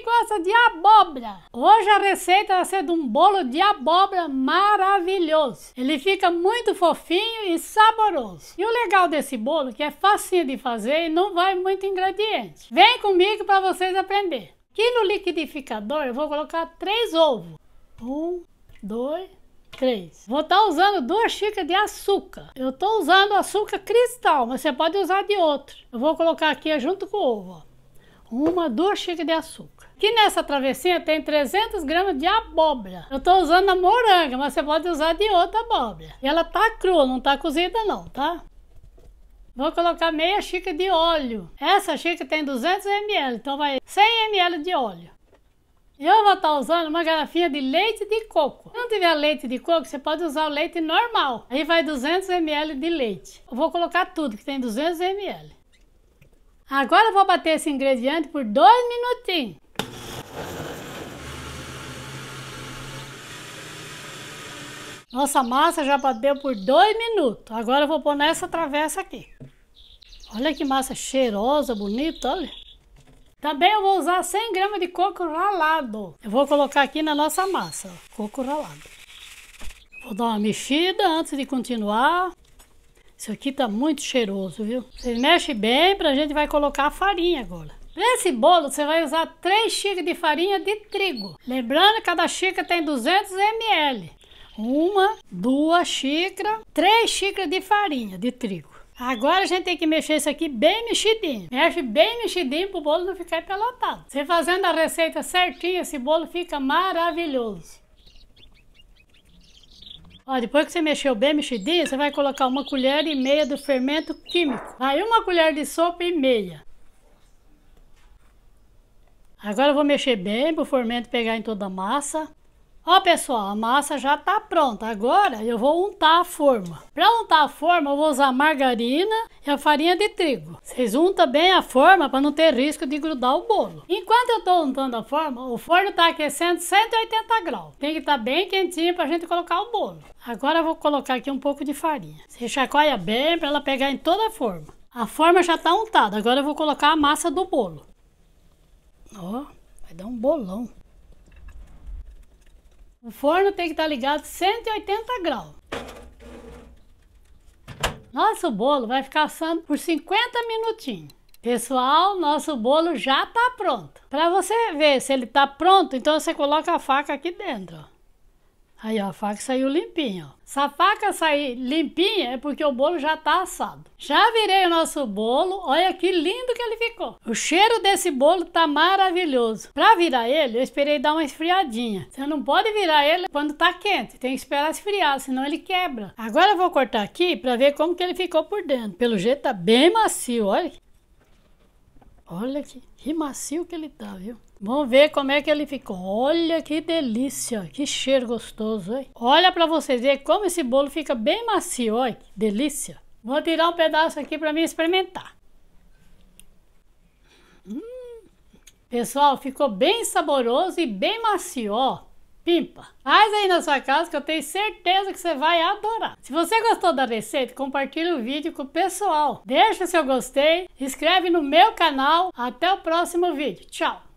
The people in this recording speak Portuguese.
gosta de abóbora. Hoje a receita vai ser de um bolo de abóbora maravilhoso. Ele fica muito fofinho e saboroso. E o legal desse bolo é que é facinho de fazer e não vai muito ingrediente. Vem comigo para vocês aprender. Aqui no liquidificador eu vou colocar três ovos. Um, dois, três. Vou estar tá usando duas xícaras de açúcar. Eu estou usando açúcar cristal, mas você pode usar de outro. Eu vou colocar aqui junto com o ovo. Ó uma, duas xícaras de açúcar. que nessa travessinha tem 300 gramas de abóbora. Eu estou usando a moranga, mas você pode usar de outra abóbora. E ela tá crua, não tá cozida não, tá? Vou colocar meia xícara de óleo. Essa xícara tem 200 ml, então vai 100 ml de óleo. Eu vou estar tá usando uma garrafinha de leite de coco. Se não tiver leite de coco, você pode usar o leite normal. Aí vai 200 ml de leite. Eu vou colocar tudo que tem 200 ml. Agora eu vou bater esse ingrediente por dois minutinhos. Nossa massa já bateu por dois minutos. Agora eu vou pôr nessa travessa aqui. Olha que massa cheirosa, bonita, olha. Também eu vou usar 100 gramas de coco ralado. Eu vou colocar aqui na nossa massa, ó, coco ralado. Vou dar uma mexida antes de continuar. Isso aqui tá muito cheiroso, viu? Você mexe bem pra gente vai colocar a farinha agora. Nesse bolo você vai usar 3 xícaras de farinha de trigo. Lembrando que cada xícara tem 200 ml. Uma, duas xícaras, três xícaras de farinha de trigo. Agora a gente tem que mexer isso aqui bem mexidinho. Mexe bem mexidinho para o bolo não ficar pelotado. Você fazendo a receita certinha, esse bolo fica maravilhoso. Ó, depois que você mexeu bem mexidinho, você vai colocar uma colher e meia do fermento químico. Aí uma colher de sopa e meia. Agora eu vou mexer bem para o fermento pegar em toda a massa. Ó pessoal, a massa já tá pronta. Agora eu vou untar a forma. Para untar a forma, eu vou usar margarina e a farinha de trigo. Vocês untam bem a forma para não ter risco de grudar o bolo. Enquanto eu tô untando a forma, o forno tá aquecendo 180 graus. Tem que estar tá bem quentinho para a gente colocar o bolo. Agora eu vou colocar aqui um pouco de farinha. Você chacoalha bem para ela pegar em toda a forma. A forma já tá untada. Agora eu vou colocar a massa do bolo. Ó, vai dar um bolão. O forno tem que estar tá ligado 180 graus. Nosso bolo vai ficar assando por 50 minutinhos. Pessoal, nosso bolo já está pronto. Para você ver se ele está pronto, então você coloca a faca aqui dentro. Ó. Aí a faca saiu limpinha. Se a faca sair limpinha é porque o bolo já tá assado. Já virei o nosso bolo, olha que lindo que ele ficou. O cheiro desse bolo tá maravilhoso. Para virar ele, eu esperei dar uma esfriadinha. Você não pode virar ele quando tá quente, tem que esperar esfriar, senão ele quebra. Agora eu vou cortar aqui para ver como que ele ficou por dentro. Pelo jeito tá bem macio, olha. Olha que, que macio que ele tá, viu? Vamos ver como é que ele ficou. Olha que delícia, que cheiro gostoso, hein? Olha para vocês ver como esse bolo fica bem macio, olha que delícia. Vou tirar um pedaço aqui para mim experimentar. Hum. Pessoal, ficou bem saboroso e bem macio, ó. Pimpa. Faz aí na sua casa que eu tenho certeza que você vai adorar. Se você gostou da receita, compartilhe o vídeo com o pessoal. Deixa seu gostei, inscreve no meu canal. Até o próximo vídeo. Tchau!